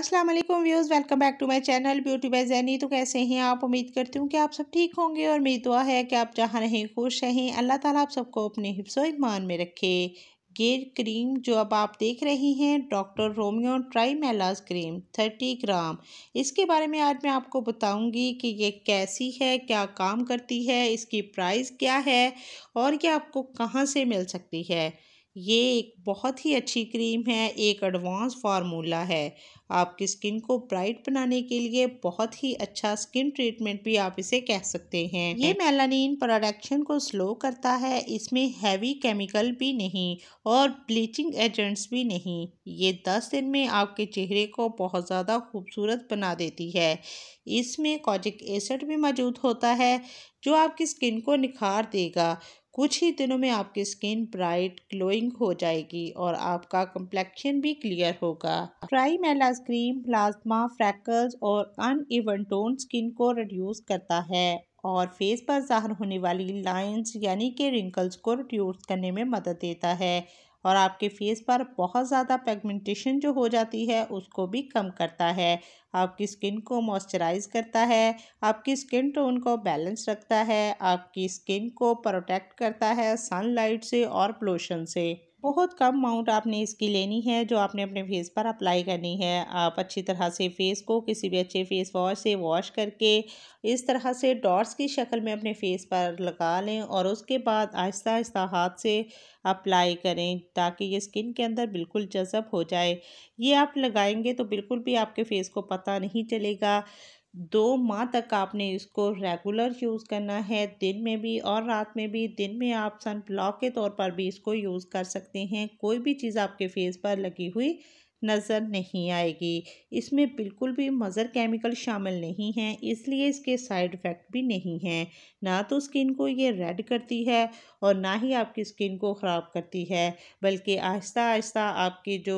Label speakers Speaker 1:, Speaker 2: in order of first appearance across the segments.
Speaker 1: अस्सलाम वालेकुम views welcome back to my channel beauty by Jenny तो कैसे हैं आप उम्मीद करती हूँ कि आप सब ठीक होंगे और मेरी दुआ है कि आप जहाँ रहें खुश रहें अल्लाह ताला आप सबको अपने हिफ्स ईमान में रखे ये क्रीम जो अब आप देख रही हैं डॉक्टर रोमियो ट्राईमेलाज क्रीम थर्टी ग्राम इसके बारे में आज मैं आपको बताऊंगी कि ये कैसी है क्या काम करती है इसकी प्राइस क्या है और ये आपको कहाँ से मिल सकती है ये एक बहुत ही अच्छी क्रीम है एक एडवांस फार्मूला है आपकी स्किन को ब्राइट बनाने के लिए बहुत ही अच्छा स्किन ट्रीटमेंट भी आप इसे कह सकते हैं ये मेलानिन प्रोडक्शन को स्लो करता है इसमें हैवी केमिकल भी नहीं और ब्लीचिंग एजेंट्स भी नहीं ये दस दिन में आपके चेहरे को बहुत ज़्यादा खूबसूरत बना देती है इसमें कॉजिक एसड भी मौजूद होता है जो आपकी स्किन को निखार देगा कुछ ही दिनों में आपकी स्किन ब्राइट ग्लोइंग हो जाएगी और आपका कम्प्लेक्शन भी क्लियर होगा ट्राईमेला क्रीम प्लाज्मा फ्रैकल्स और अन टोन स्किन को रिड्यूस करता है और फेस पर जाहिर होने वाली लाइंस यानी कि रिंकल्स को रिड्यूस करने में मदद देता है और आपके फेस पर बहुत ज़्यादा पेगमेंटेशन जो हो जाती है उसको भी कम करता है आपकी स्किन को मॉइस्चराइज करता है आपकी स्किन टोन को बैलेंस रखता है आपकी स्किन को प्रोटेक्ट करता है सनलाइट से और पोलूशन से बहुत कम अमाउंट आपने इसकी लेनी है जो आपने अपने फेस पर अप्लाई करनी है आप अच्छी तरह से फेस को किसी भी अच्छे फेस वॉश से वॉश करके इस तरह से डॉट्स की शक्ल में अपने फेस पर लगा लें और उसके बाद आहिस्ता आहिस्ता हाथ से अप्लाई करें ताकि ये स्किन के अंदर बिल्कुल जज़ब हो जाए ये आप लगाएंगे तो बिल्कुल भी आपके फेस को पता नहीं चलेगा दो माह तक आपने इसको रेगुलर यूज़ करना है दिन में भी और रात में भी दिन में आप सन ब्लॉक के तौर पर भी इसको यूज़ कर सकते हैं कोई भी चीज़ आपके फेस पर लगी हुई नज़र नहीं आएगी इसमें बिल्कुल भी मज़र केमिकल शामिल नहीं हैं इसलिए इसके साइड इफ़ेक्ट भी नहीं हैं ना तो स्किन को ये रेड करती है और ना ही आपकी स्किन को ख़राब करती है बल्कि आहिस्ता आहिस्ता आपकी जो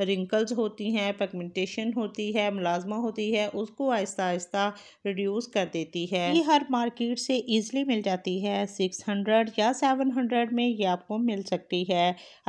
Speaker 1: रिंकल्स होती हैं पगमेंटेशन होती है मुलाजमा होती है उसको आहिस्ता आहिस्ता रिड्यूस कर देती है ये हर मार्केट से ईजिली मिल जाती है सिक्स हंड्रेड या सेवन हंड्रेड में ये आपको मिल सकती है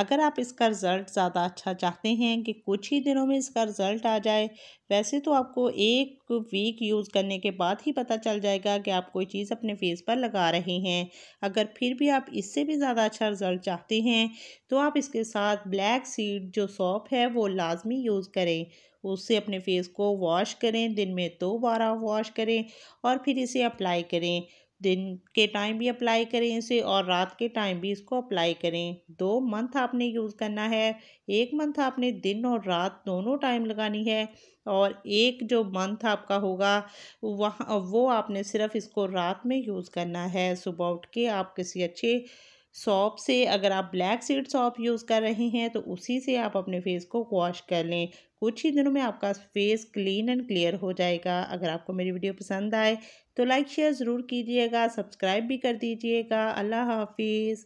Speaker 1: अगर आप इसका रिज़ल्ट ज़्यादा अच्छा चाहते हैं कि कुछ ही दिनों में इसका रिज़ल्ट आ जाए वैसे तो आपको एक वीक यूज़ करने के बाद ही पता चल जाएगा कि आप कोई चीज़ अपने फेस पर लगा रहे हैं अगर फिर भी आप इससे भी ज़्यादा अच्छा रिज़ल्ट चाहते हैं तो आप इसके साथ ब्लैक सीड जो सॉप है वो लाजमी यूज़ करें उससे अपने फेस को वॉश करें दिन में दो तो बार वॉश करें और फिर इसे अप्लाई करें दिन के टाइम भी अप्लाई करें इसे और रात के टाइम भी इसको अप्लाई करें दो मंथ आपने यूज़ करना है एक मंथ आपने दिन और रात दोनों टाइम लगानी है और एक जो मंथ आपका होगा वहाँ वो आपने सिर्फ इसको रात में यूज़ करना है सुबह उठ के आप किसी अच्छे सॉप से अगर आप ब्लैक सीड सॉप यूज़ कर रहे हैं तो उसी से आप अपने फेस को वॉश कर लें कुछ ही दिनों में आपका फेस क्लीन एंड क्लियर हो जाएगा अगर आपको मेरी वीडियो पसंद आए तो लाइक शेयर ज़रूर कीजिएगा सब्सक्राइब भी कर दीजिएगा अल्लाह हाफिज़